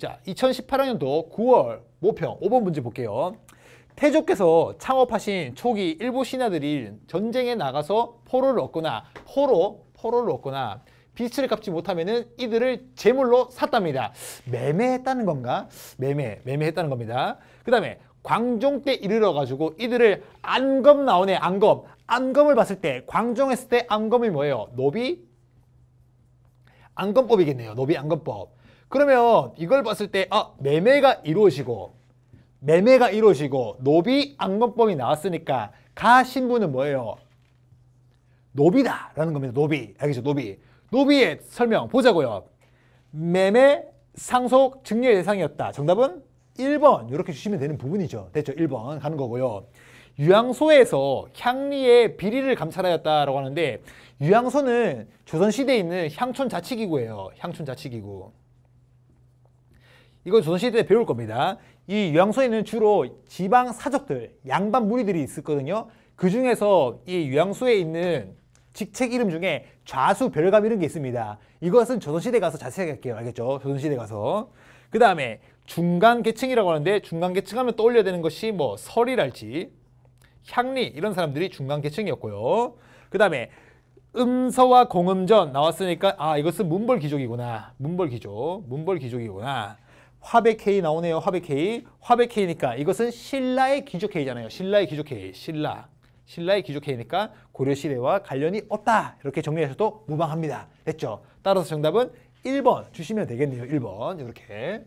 자, 2018학년도 9월 모평 5번 문제 볼게요. 태조께서 창업하신 초기 일부 신하들이 전쟁에 나가서 포로를 얻거나 포로, 포로를 얻거나 빚을 갚지 못하면 이들을 제물로 샀답니다. 매매했다는 건가? 매매, 매매했다는 겁니다. 그 다음에 광종 때 이르러 가지고 이들을 안검 나오네, 안검. 안검을 봤을 때, 광종 했을 때 안검이 뭐예요? 노비? 안검법이겠네요. 노비 안검법. 그러면 이걸 봤을 때 아, 매매가 이루어지고 매매가 이루어지고 노비 안건법이 나왔으니까 가 신분은 뭐예요? 노비다 라는 겁니다. 노비. 알겠죠? 노비. 노비의 설명 보자고요. 매매, 상속, 증여 대상이었다. 정답은 1번 이렇게 주시면 되는 부분이죠. 됐죠? 1번 가는 거고요. 유양소에서 향리의 비리를 감찰하였다라고 하는데 유양소는 조선시대에 있는 향촌 자치기구예요. 향촌 자치기구. 이건 조선시대에 배울 겁니다. 이 유양소에는 주로 지방 사적들 양반 무리들이 있었거든요. 그 중에서 이 유양소에 있는 직책 이름 중에 좌수 별감 이런 게 있습니다. 이것은 조선시대 가서 자세하게 할게요. 알겠죠? 조선시대 가서. 그 다음에 중간계층이라고 하는데 중간계층 하면 떠올려야 되는 것이 뭐 설이랄지 향리 이런 사람들이 중간계층이었고요. 그 다음에 음서와 공음전 나왔으니까 아 이것은 문벌기족이구나. 문벌기족. 문벌기족이구나. 화백 K 나오네요. 화백 K. 화백 K니까 이것은 신라의 기조 K잖아요. 신라의 기조 K. 신라. 신라의 기조 K니까 고려시대와 관련이 없다. 이렇게 정리하셔도 무방합니다. 됐죠? 따라서 정답은 1번 주시면 되겠네요. 1번. 이렇게.